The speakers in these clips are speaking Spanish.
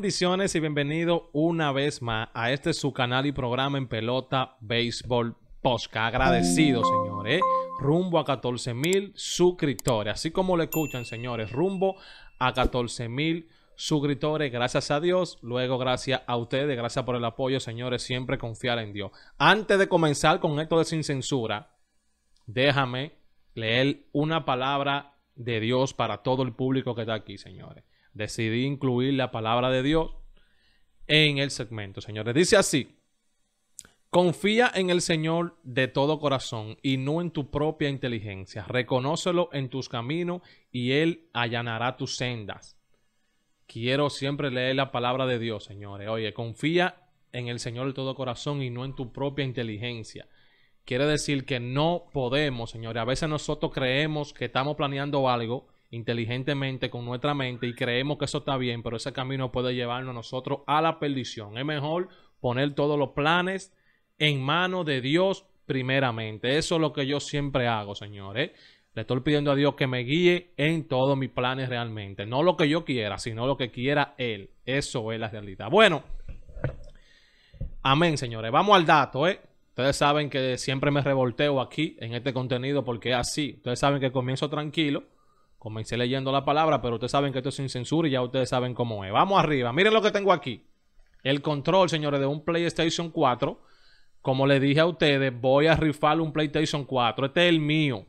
Bendiciones y bienvenido una vez más a este su canal y programa en pelota béisbol Posca. Agradecido, señores. ¿eh? Rumbo a 14 mil suscriptores. Así como lo escuchan, señores. Rumbo a 14 mil suscriptores. Gracias a Dios. Luego, gracias a ustedes. Gracias por el apoyo, señores. Siempre confiar en Dios. Antes de comenzar con esto de Sin Censura, déjame leer una palabra de Dios para todo el público que está aquí, señores decidí incluir la palabra de Dios en el segmento, señores. Dice así, confía en el Señor de todo corazón y no en tu propia inteligencia. Reconócelo en tus caminos y Él allanará tus sendas. Quiero siempre leer la palabra de Dios, señores. Oye, confía en el Señor de todo corazón y no en tu propia inteligencia. Quiere decir que no podemos, señores. A veces nosotros creemos que estamos planeando algo inteligentemente con nuestra mente y creemos que eso está bien, pero ese camino puede llevarnos nosotros a la perdición. Es mejor poner todos los planes en manos de Dios primeramente. Eso es lo que yo siempre hago, señores. Le estoy pidiendo a Dios que me guíe en todos mis planes realmente. No lo que yo quiera, sino lo que quiera Él. Eso es la realidad. Bueno, amén, señores. Vamos al dato, ¿eh? Ustedes saben que siempre me revolteo aquí en este contenido porque así. Ustedes saben que comienzo tranquilo Comencé leyendo la palabra, pero ustedes saben que esto es sin censura y ya ustedes saben cómo es. Vamos arriba, miren lo que tengo aquí. El control, señores, de un PlayStation 4. Como les dije a ustedes, voy a rifar un PlayStation 4. Este es el mío.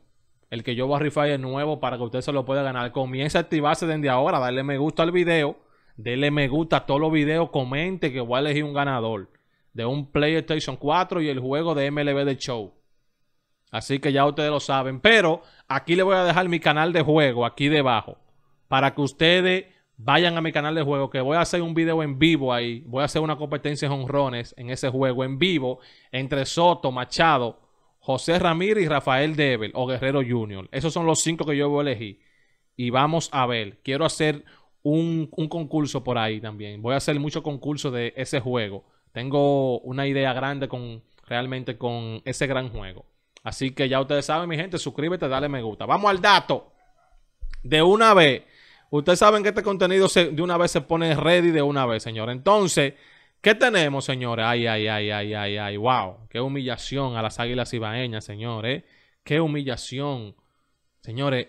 El que yo voy a rifar de nuevo para que ustedes se lo puedan ganar. Comienza a activarse desde ahora, Dale me gusta al video. dale me gusta a todos los videos, comente que voy a elegir un ganador de un PlayStation 4 y el juego de MLB de Show. Así que ya ustedes lo saben. Pero aquí les voy a dejar mi canal de juego aquí debajo. Para que ustedes vayan a mi canal de juego. Que voy a hacer un video en vivo ahí. Voy a hacer una competencia en honrones en ese juego en vivo. Entre Soto, Machado, José Ramírez y Rafael Debel o Guerrero Jr. Esos son los cinco que yo voy a elegir. Y vamos a ver. Quiero hacer un, un concurso por ahí también. Voy a hacer muchos concursos de ese juego. Tengo una idea grande con realmente con ese gran juego. Así que ya ustedes saben, mi gente, suscríbete, dale me gusta. Vamos al dato. De una vez. Ustedes saben que este contenido de una vez se pone ready de una vez, señores. Entonces, ¿qué tenemos, señores? Ay, ay, ay, ay, ay, ay. Wow. Qué humillación a las águilas ibaeñas, señores. Qué humillación. Señores,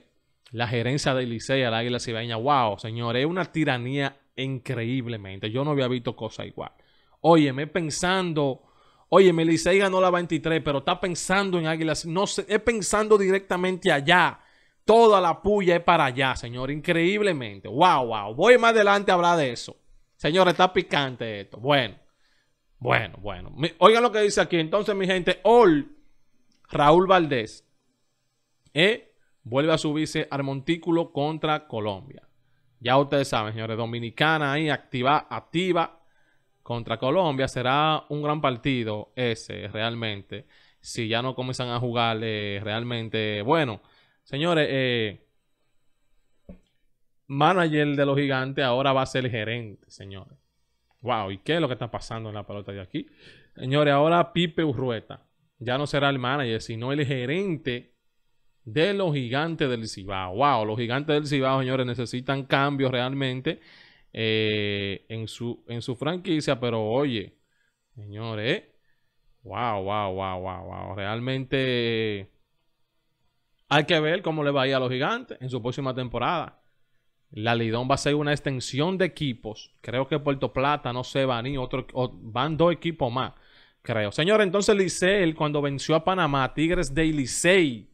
la gerencia del Licey las águilas ibaeñas. Wow, señores. Es una tiranía increíblemente. Yo no había visto cosa igual. Óyeme, pensando Oye, Melisei ganó la 23, pero está pensando en Águilas. No sé, es pensando directamente allá. Toda la puya es para allá, señor. Increíblemente. Wow, wow. Voy más adelante a hablar de eso. Señor, está picante esto. Bueno, bueno, bueno. Oigan lo que dice aquí. Entonces, mi gente, All Raúl Valdés ¿eh? vuelve a subirse al montículo contra Colombia. Ya ustedes saben, señores, Dominicana ahí activa, activa contra Colombia será un gran partido ese realmente. Si ya no comienzan a jugar eh, realmente bueno. Señores, eh, manager de los gigantes ahora va a ser el gerente, señores. Wow, ¿y qué es lo que está pasando en la pelota de aquí? Señores, ahora Pipe Urrueta ya no será el manager, sino el gerente de los gigantes del Cibao. Wow, los gigantes del Cibao, señores, necesitan cambios realmente eh, en, su, en su franquicia, pero oye, señores, wow, wow, wow, wow, realmente hay que ver cómo le va a ir a los gigantes en su próxima temporada. La Lidón va a ser una extensión de equipos. Creo que Puerto Plata, no se va ni otro, van dos equipos más, creo. señores entonces Licey, cuando venció a Panamá, Tigres de Licey,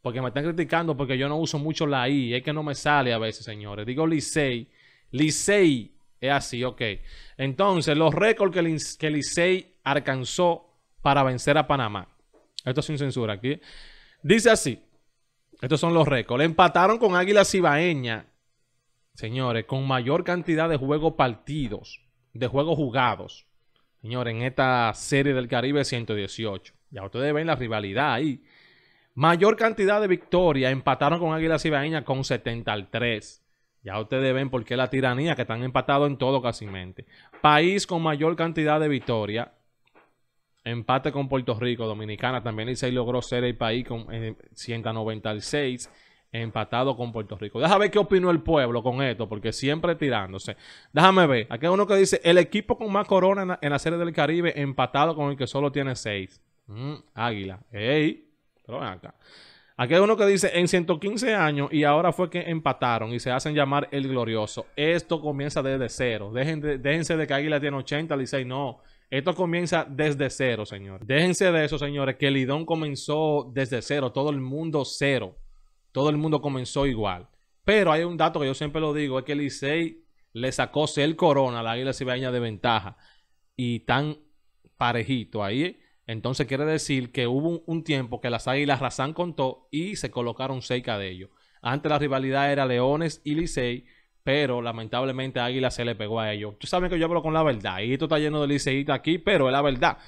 porque me están criticando porque yo no uso mucho la I, es que no me sale a veces, señores. Digo Licey, Licey, es así, ok. Entonces, los récords que, Licey alcanzó para vencer a Panamá. Esto es sin censura aquí. Dice así. Estos son los récords. Empataron con Águila Cibaeña, señores, con mayor cantidad de juegos partidos, de juegos jugados, señores, en esta serie del Caribe 118. Ya ustedes ven la rivalidad ahí. Mayor cantidad de victorias. Empataron con Águila Cibaeña con 70 ya ustedes ven por qué la tiranía, que están empatados en todo casi mente. País con mayor cantidad de victorias. Empate con Puerto Rico, Dominicana. También y logró ser el país con 196. Eh, empatado con Puerto Rico. Déjame ver qué opinó el pueblo con esto, porque siempre tirándose. Déjame ver. Aquí hay uno que dice: el equipo con más corona en la, Serie del Caribe, empatado con el que solo tiene seis. Mm, águila. ¡Ey! Pero acá. Aquí hay uno que dice, en 115 años y ahora fue que empataron y se hacen llamar el glorioso. Esto comienza desde cero. déjense de que Águila tiene 80, Licey no. Esto comienza desde cero, señores. Déjense de eso, señores, que Lidón comenzó desde cero. Todo el mundo cero. Todo el mundo comenzó igual. Pero hay un dato que yo siempre lo digo, es que Licey le sacó el corona a la Águila Cibaeña de ventaja. Y tan parejito ahí entonces quiere decir que hubo un, tiempo que las Águilas Razán contó y se colocaron cerca de ellos. Antes la rivalidad era Leones y Licey, pero lamentablemente Águila se le pegó a ellos. ¿Tú sabes que yo hablo con la verdad, y esto está lleno de liceyita aquí, pero es la verdad.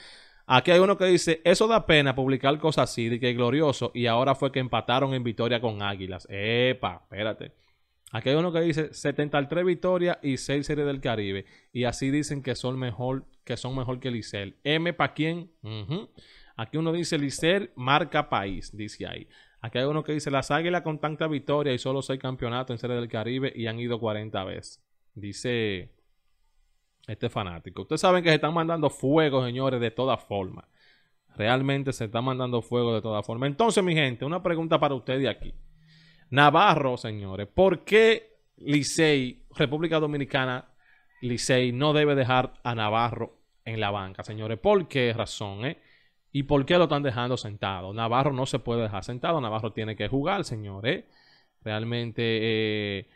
Aquí hay uno que dice, eso da pena publicar cosas así, de que es glorioso, y ahora fue que empataron en victoria con Águilas. Epa, espérate. Aquí hay uno que dice 73 victorias y 6 series del Caribe. Y así dicen que son mejor que, son mejor que Licel. M para quién. Aquí uno dice Licel, marca país, dice ahí. Aquí hay uno que dice las águilas con tanta victoria y solo 6 campeonatos en series del Caribe y han ido 40 veces. Dice este fanático. Ustedes saben que se están mandando fuego, señores, de todas formas. Realmente se está mandando fuego de todas formas. Entonces, mi gente, una pregunta para ustedes aquí. Navarro, señores, ¿por qué Licey, República Dominicana, Licey no debe dejar a Navarro en la banca, señores? ¿Por qué razón, eh? ¿Y por qué lo están dejando sentado? Navarro no se puede dejar sentado, Navarro tiene que jugar, señores. Realmente eh,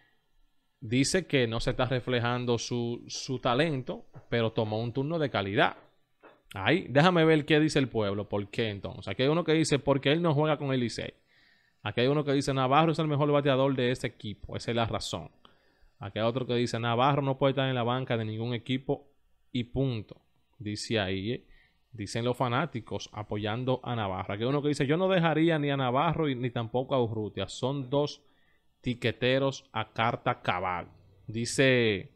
dice que no se está reflejando su, su talento, pero tomó un turno de calidad. Ahí, déjame ver qué dice el pueblo, por qué entonces. Aquí hay uno que dice, porque él no juega con el Licey. Aquí hay uno que dice Navarro es el mejor bateador de este equipo. Esa es la razón. Aquí hay otro que dice Navarro no puede estar en la banca de ningún equipo y punto. Dice ahí, eh, dicen los fanáticos apoyando a Navarro. Aquí hay uno que dice yo no dejaría ni a Navarro ni tampoco a Urrutia. Son dos tiqueteros a carta cabal. Dice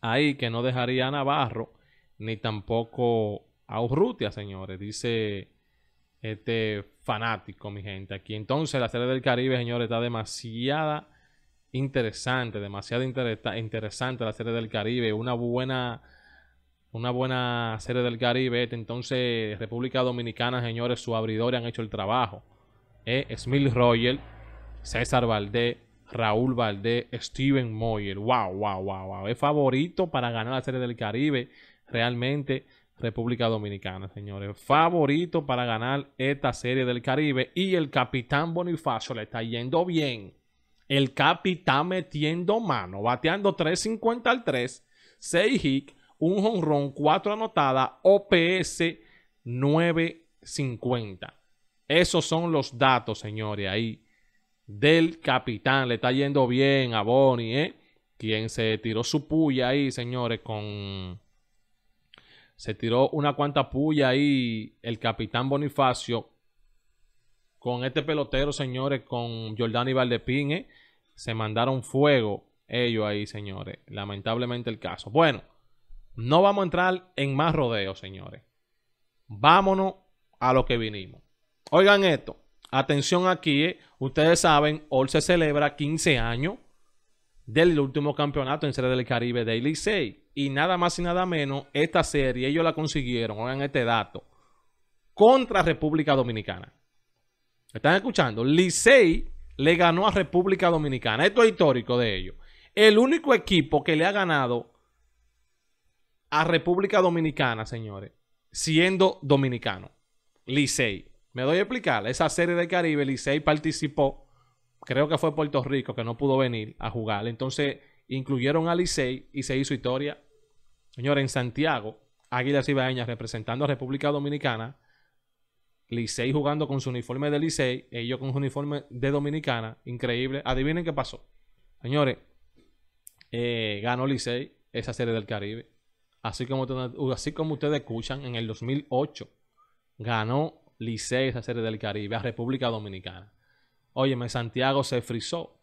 ahí que no dejaría a Navarro ni tampoco a Urrutia, señores. Dice este fanático, mi gente. Aquí entonces la serie del Caribe, señores, está demasiada interesante, demasiado interesante la serie del Caribe, una buena una buena serie del Caribe. Este, entonces, República Dominicana, señores, su abridor han hecho el trabajo. Eh, Smith Roger, César Valdés, Raúl Valdés, Steven Moyer. Wow, wow, wow, wow. Es favorito para ganar la serie del Caribe. Realmente República Dominicana, señores. Favorito para ganar esta serie del Caribe. Y el capitán Bonifacio le está yendo bien. El capitán metiendo mano, bateando 3.50 al 3, 6 hits, un jonrón, 4 anotadas, OPS 9.50. Esos son los datos, señores, ahí del capitán. Le está yendo bien a Boni, ¿eh? Quien se tiró su puya ahí, señores, con se tiró una cuanta puya ahí el capitán Bonifacio con este pelotero, señores, con Jordani Valdepín, eh, se mandaron fuego ellos ahí, señores. Lamentablemente el caso. Bueno, no vamos a entrar en más rodeos, señores. Vámonos a lo que vinimos. Oigan esto. Atención aquí, eh. ustedes saben, hoy se celebra 15 años del último campeonato en Serie del Caribe de Elisei y nada más y nada menos, esta serie ellos la consiguieron, oigan este dato, contra República Dominicana. ¿Están escuchando? Licey le ganó a República Dominicana. Esto es histórico de ellos. El único equipo que le ha ganado a República Dominicana, señores, siendo dominicano. Licey. Me doy a explicar. Esa serie del Caribe, Licey participó. Creo que fue Puerto Rico que no pudo venir a jugar. Entonces incluyeron a Licey y se hizo historia Señores, en Santiago, Águilas Ibaeñas representando a República Dominicana, Licey jugando con su uniforme de Licey, ellos con su uniforme de Dominicana, increíble. Adivinen qué pasó. Señores, eh, ganó Licey esa serie del Caribe. Así como, así como ustedes escuchan, en el 2008 ganó Licey esa serie del Caribe a República Dominicana. Óyeme, Santiago se frizó.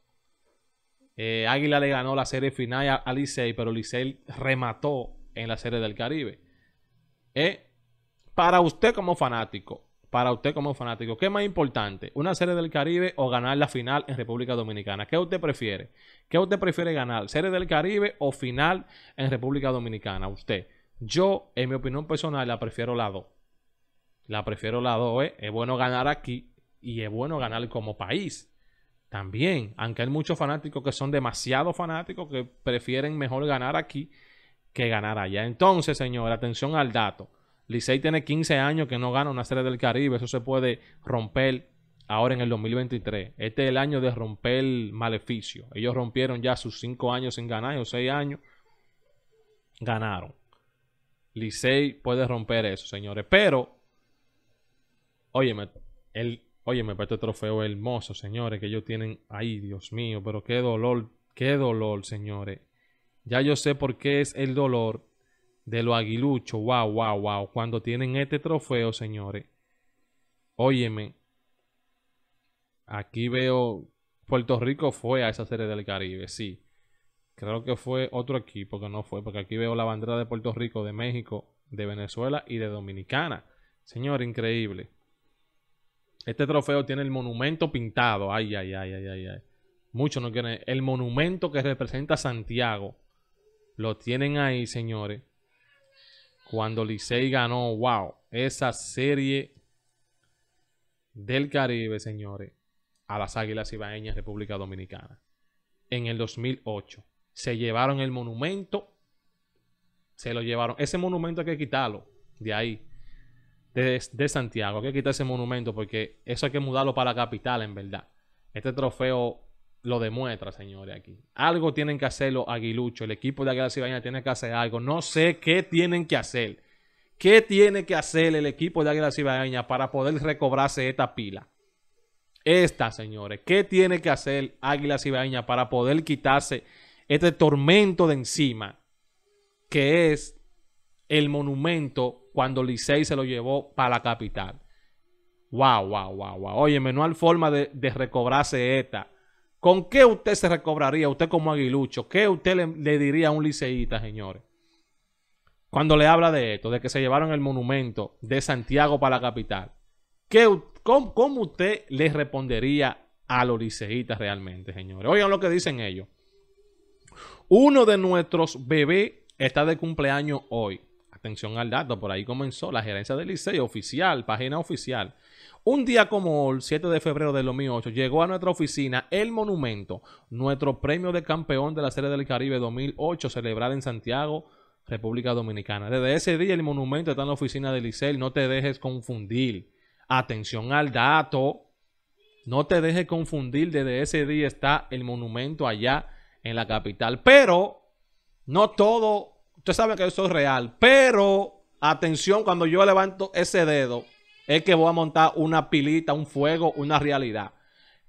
Eh, Águila le ganó la serie final a Licey, pero Licey remató en la serie del Caribe. para usted como fanático, para usted como fanático, ¿qué es más importante? ¿Una serie del Caribe o ganar la final en República Dominicana? ¿Qué usted prefiere? ¿Qué usted prefiere ganar? ¿Serie del Caribe o final en República Dominicana? Usted. Yo, en mi opinión personal, la prefiero la 2. La prefiero la 2, ¿eh? Es bueno ganar aquí y es bueno ganar como país. También, aunque hay muchos fanáticos que son demasiado fanáticos que prefieren mejor ganar aquí que ganar allá. Entonces, señor, atención al dato. Licey tiene 15 años que no gana una serie del Caribe. Eso se puede romper ahora en el 2023. Este es el año de romper el maleficio. Ellos rompieron ya sus 5 años sin ganar, o 6 años. Ganaron. Licey puede romper eso, señores. Pero, óyeme, el, óyeme, este trofeo hermoso, señores, que ellos tienen ay Dios mío, pero qué dolor, qué dolor, señores. Ya yo sé por qué es el dolor de los aguiluchos. Wow, wow, wow. Cuando tienen este trofeo, señores. Óyeme. Aquí veo. Puerto Rico fue a esa serie del Caribe, sí. Creo que fue otro equipo que no fue, porque aquí veo la bandera de Puerto Rico, de México, de Venezuela y de Dominicana. Señor, increíble. Este trofeo tiene el monumento pintado. Ay, ay, ay, ay, ay, ay. Muchos no quieren. El monumento que representa Santiago lo tienen ahí, señores. Cuando Licey ganó, wow, esa serie del Caribe, señores, a las Águilas Ibaeñas República Dominicana. En el 2008. Se llevaron el monumento. Se lo llevaron. Ese monumento hay que quitarlo de ahí. De, de, Santiago. Hay que quitar ese monumento porque eso hay que mudarlo para la capital, en verdad. Este trofeo lo demuestra, señores, aquí. Algo tienen que hacer los aguiluchos. El equipo de Águila Cibaña tiene que hacer algo. No sé qué tienen que hacer. ¿Qué tiene que hacer el equipo de Águila Cibaña para poder recobrarse esta pila? Esta, señores. ¿Qué tiene que hacer Águila Cibaña para poder quitarse este tormento de encima? Que es el monumento cuando Licey se lo llevó para la capital. Wow, wow, wow, wow. oye forma de, de recobrarse esta. ¿Con qué usted se recobraría, usted como aguilucho? ¿Qué usted le, diría a un liceíta, señores? Cuando le habla de esto, de que se llevaron el monumento de Santiago para la capital. ¿Qué, cómo, usted le respondería a los liceístas realmente, señores? Oigan lo que dicen ellos. Uno de nuestros bebés está de cumpleaños hoy. Atención al dato, por ahí comenzó la gerencia del liceo oficial, página oficial. Un día como el 7 de febrero de 2008 llegó a nuestra oficina el monumento, nuestro premio de campeón de la Serie del Caribe 2008 celebrado en Santiago, República Dominicana. Desde ese día el monumento está en la oficina de Licel, no te dejes confundir. Atención al dato, no te dejes confundir, desde ese día está el monumento allá en la capital. Pero, no todo, usted sabe que eso es real, pero atención cuando yo levanto ese dedo es que voy a montar una pilita, un fuego, una realidad.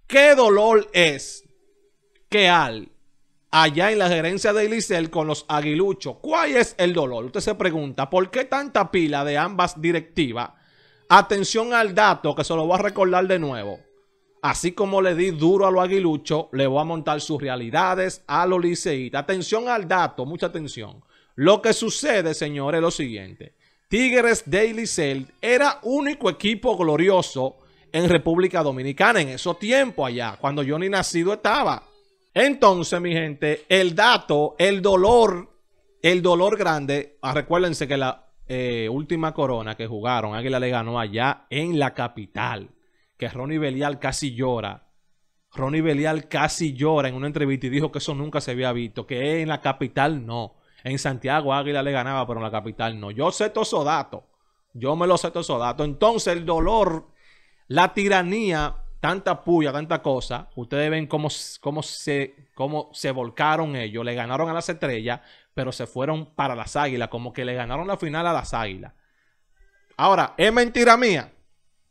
¿Qué dolor es que al allá en la gerencia de Licel con los aguiluchos? ¿Cuál es el dolor? Usted se pregunta, ¿por qué tanta pila de ambas directivas? Atención al dato que se lo voy a recordar de nuevo. Así como le di duro a los aguiluchos, le voy a montar sus realidades a los liceístas. Atención al dato, mucha atención. Lo que sucede, señores, es lo siguiente. Tigres Daily Cell era único equipo glorioso en República Dominicana en esos tiempos allá, cuando yo ni nacido estaba. Entonces, mi gente, el dato, el dolor, el dolor grande, ah, recuérdense que la eh, última corona que jugaron, Águila le ganó allá en la capital, que Ronnie Belial casi llora. Ronnie Belial casi llora en una entrevista y dijo que eso nunca se había visto, que en la capital no. En Santiago Águila le ganaba, pero en la capital no. Yo sé todo esos datos. Yo me lo sé todo esos datos. Entonces el dolor, la tiranía, tanta puya, tanta cosa. Ustedes ven cómo, cómo, se, cómo se volcaron ellos. Le ganaron a las estrellas, pero se fueron para las águilas. Como que le ganaron la final a las águilas. Ahora, es mentira mía.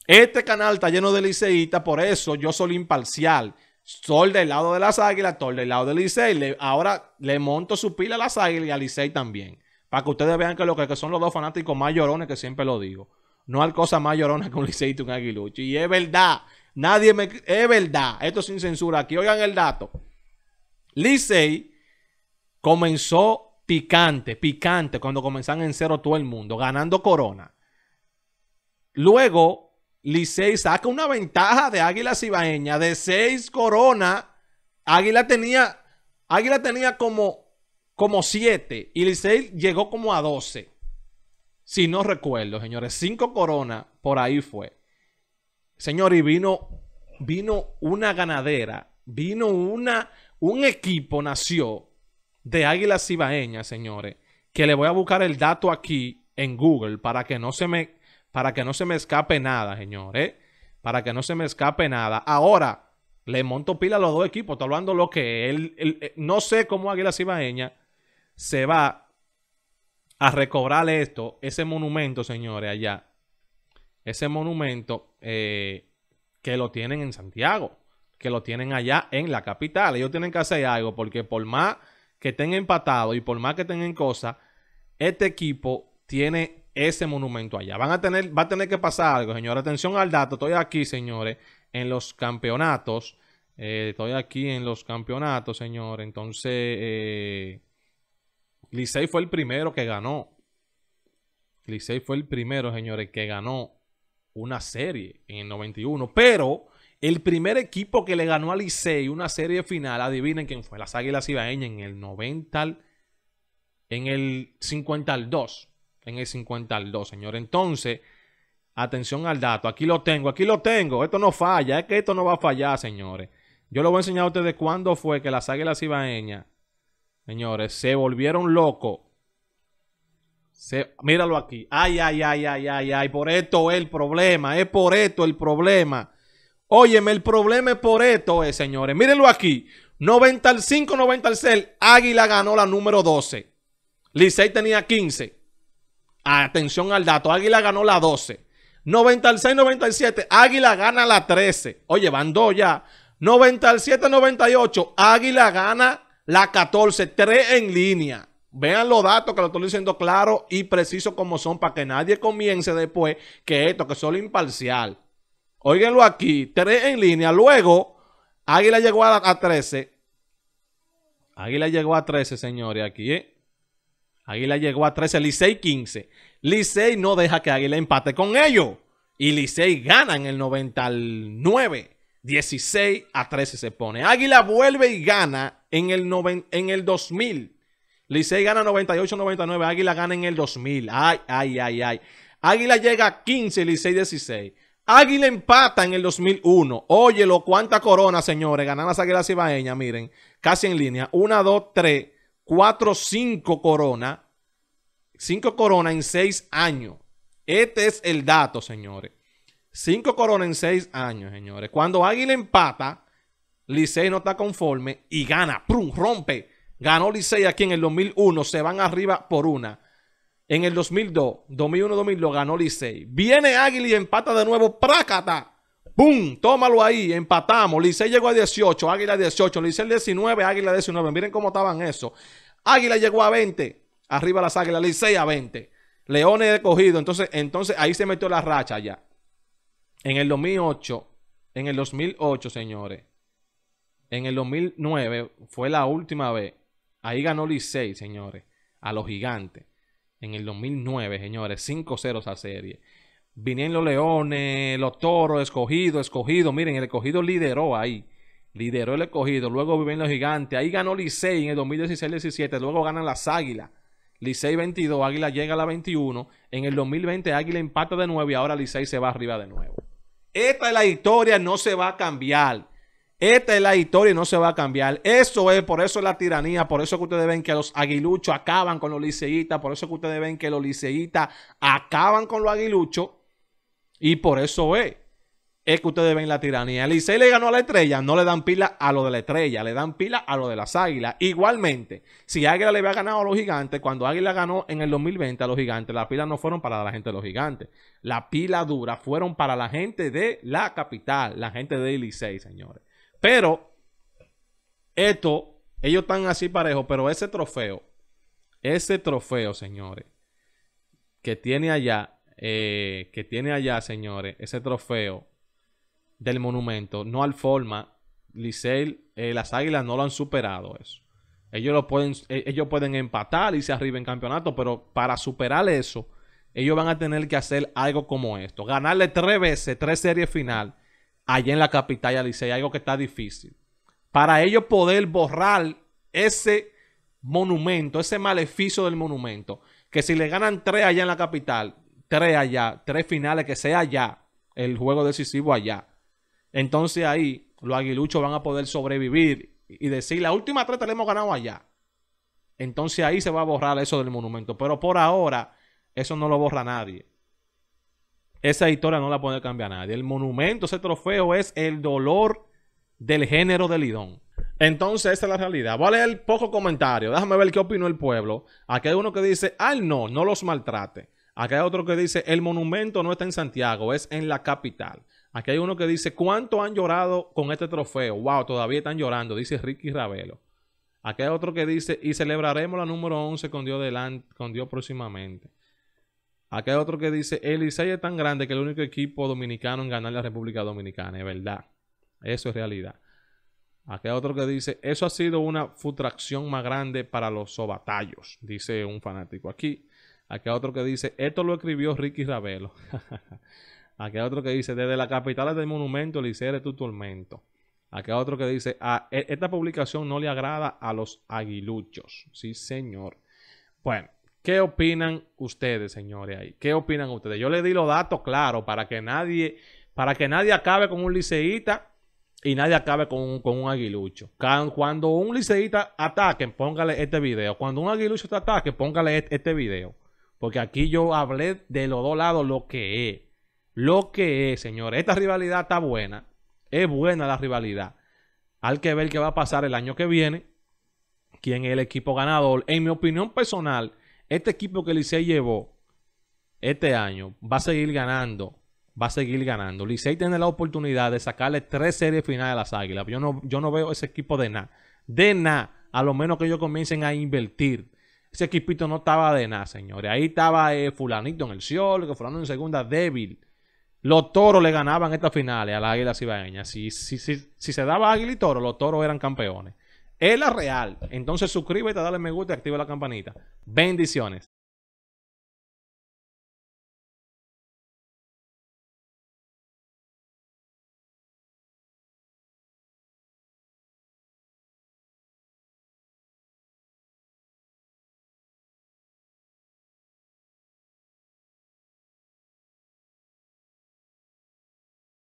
Este canal está lleno de liceístas, por eso yo soy imparcial. Sol del lado de las águilas, Sol del lado de Licey. ahora le monto su pila a las águilas y a Licey también. Para que ustedes vean que lo que, son los dos fanáticos más llorones que siempre lo digo. No hay cosa más llorona que un Licey y un aguilucho. Y es verdad. Nadie me. Es verdad. Esto sin censura. Aquí oigan el dato. Licey comenzó picante, picante, cuando comenzaban en cero todo el mundo, ganando corona. Luego Licey saca una ventaja de Águila Cibaeña de seis coronas. Águila tenía, Águila tenía como, como siete y Licey llegó como a doce. Si no recuerdo, señores, cinco coronas por ahí fue. Señor, y vino, vino una ganadera, vino una, un equipo nació de Águila Cibaeña, señores, que le voy a buscar el dato aquí en Google para que no se me para que no se me escape nada, señores. Para que no se me escape nada. Ahora, le monto pila a los dos equipos. Está hablando lo que él, eh, no sé cómo Águila Cibaeña se va a recobrar esto, ese monumento, señores, allá. Ese monumento eh, que lo tienen en Santiago, que lo tienen allá en la capital. Ellos tienen que hacer algo porque por más que estén empatados y por más que tengan cosas, este equipo tiene ese monumento allá. Van a tener, va a tener que pasar algo, señores. Atención al dato, estoy aquí, señores, en los campeonatos. Eh, estoy aquí en los campeonatos, señores. Entonces, eh, Licey fue el primero que ganó. Licey fue el primero, señores, que ganó una serie en el 91. Pero el primer equipo que le ganó a Licey una serie final, adivinen quién fue, las Águilas Ibaeñas en el 90 al, en el 52 en el al 2 señor. Entonces, atención al dato. Aquí lo tengo, aquí lo tengo. Esto no falla, es que esto no va a fallar, señores. Yo lo voy a enseñar a ustedes cuándo fue que las águilas ibaeñas, señores, se volvieron locos. míralo aquí. Ay, ay, ay, ay, ay, ay. Por esto es el problema. Es por esto el problema. Óyeme, el problema es por esto, eh, señores. Mírenlo aquí. 95-96. Águila ganó la número 12. Licey tenía 15. Atención al dato. Águila ganó la 12. 96-97. Águila gana la 13. Oye, van dos ya. 97-98. Águila gana la 14. tres en línea. Vean los datos que lo estoy diciendo claro y preciso como son para que nadie comience después que esto, que solo imparcial. Óiganlo aquí, tres en línea. Luego, Águila llegó a, a 13. Águila llegó a 13, señores, aquí, ¿eh? Águila llegó a 13, Licey 15. Licey no deja que Águila empate con ellos. Y Licey gana en el 99. 16 a 13 se pone. Águila vuelve y gana en el, 2000. Licey gana 98-99. Águila gana en el 2000. Ay, ay, ay, ay. Águila llega a 15, Licey 16. Águila empata en el 2001. Óyelo, cuánta corona, señores. Ganan las águilas ibaeñas, miren. Casi en línea. 1, 2, 3. 4, 5 Corona, 5 coronas en 6 años. Este es el dato, señores. 5 Corona en 6 años, señores. Cuando Águila empata, Licey no está conforme y gana. ¡Prum! Rompe. Ganó Licey aquí en el 2001. Se van arriba por una. En el 2002, 2001-2002 ganó Licey. Viene Águila y empata de nuevo. ¡Prácata! ¡Bum! Tómalo ahí, empatamos. Licey llegó a 18, Águila 18, Licey 19, Águila 19. Miren cómo estaban eso. Águila llegó a 20, arriba las Águilas, Licey a 20. Leones de cogido, entonces, entonces ahí se metió la racha ya. En el 2008, en el 2008, señores. En el 2009 fue la última vez. Ahí ganó Licey, señores, a los gigantes. En el 2009, señores, 5-0 esa serie vinieron los leones, los toros, escogido, escogido. Miren, el escogido lideró ahí. Lideró el escogido. Luego viven los gigantes. Ahí ganó Licey en el 2016-17. Luego ganan las águilas. Licey 22, Águila llega a la 21. En el 2020 Águila empata de nuevo y ahora Licey se va arriba de nuevo. Esta es la historia, no se va a cambiar. Esta es la historia y no se va a cambiar. Eso es, por eso es la tiranía, por eso que ustedes ven que los aguiluchos acaban con los liceístas, por eso que ustedes ven que los liceístas acaban con los aguiluchos y por eso es. Es que ustedes ven la tiranía. El le ganó a la estrella, no le dan pila a lo de la estrella, le dan pila a lo de las águilas. Igualmente, si Águila le había ganado a los gigantes, cuando Águila ganó en el 2020 a los gigantes, las pilas no fueron para la gente de los gigantes. la pila dura fueron para la gente de la capital, la gente de Elisei, señores. Pero, esto, ellos están así parejos, pero ese trofeo, ese trofeo, señores, que tiene allá eh, que tiene allá, señores, ese trofeo del monumento, no al forma, Licey, eh, las águilas no lo han superado eso. Ellos, lo pueden, eh, ellos pueden empatar y se arriba en campeonato, pero para superar eso, ellos van a tener que hacer algo como esto. Ganarle tres veces, tres series final, allá en la capital ya Licey, algo que está difícil. Para ellos poder borrar ese monumento, ese maleficio del monumento, que si le ganan tres allá en la capital, tres allá, tres finales que sea allá, el juego decisivo allá. Entonces ahí los aguiluchos van a poder sobrevivir y decir, la última tres le la hemos ganado allá. Entonces ahí se va a borrar eso del monumento. Pero por ahora, eso no lo borra nadie. Esa historia no la puede cambiar nadie. El monumento, ese trofeo es el dolor del género de Lidón. Entonces, esa es la realidad. Voy a leer poco comentario. Déjame ver qué opinó el pueblo. Aquí hay uno que dice, ay no, no los maltrate. Aquí hay otro que dice, el monumento no está en Santiago, es en la capital. Aquí hay uno que dice, ¿cuánto han llorado con este trofeo? Wow, todavía están llorando, dice Ricky Ravelo. Aquí hay otro que dice, y celebraremos la número 11 con Dios, con Dios próximamente. Aquí hay otro que dice, el es tan grande que el único equipo dominicano en ganar la República Dominicana. Es verdad. Eso es realidad. Aquí hay otro que dice, eso ha sido una futracción más grande para los sobatallos, dice un fanático aquí. Aquí hay otro que dice, esto lo escribió Ricky Ravelo. Aquí hay otro que dice, desde la capital del monumento, licee tu tormento. Aquí hay otro que dice, e, esta publicación no le agrada a los aguiluchos. Sí, señor. Bueno, ¿qué opinan ustedes, señores? Ahí? ¿Qué opinan ustedes? Yo le di los datos claros para que nadie, para que nadie acabe con un liceíta y nadie acabe con un, aguilucho. Cuando un liceíta ataque, póngale este video. Cuando un aguilucho te ataque, póngale este, este video. Porque aquí yo hablé de los dos lados lo que es. Lo que es, señores. Esta rivalidad está buena. Es buena la rivalidad. Al que ver qué va a pasar el año que viene. Quién es el equipo ganador. En mi opinión personal, este equipo que Licey llevó este año va a seguir ganando. Va a seguir ganando. Licey tiene la oportunidad de sacarle tres series finales a las Águilas. Yo no, yo no veo ese equipo de nada. De nada. A lo menos que ellos comiencen a invertir. Ese equipito no estaba de nada, señores. Ahí estaba eh, fulanito en el cielo, que fulano en segunda débil. Los toros le ganaban estas finales a las águilas ibaneñas. Si, si, si, si se daba águila y toro, los toros eran campeones. Es la real. Entonces suscríbete, dale me gusta y activa la campanita. Bendiciones.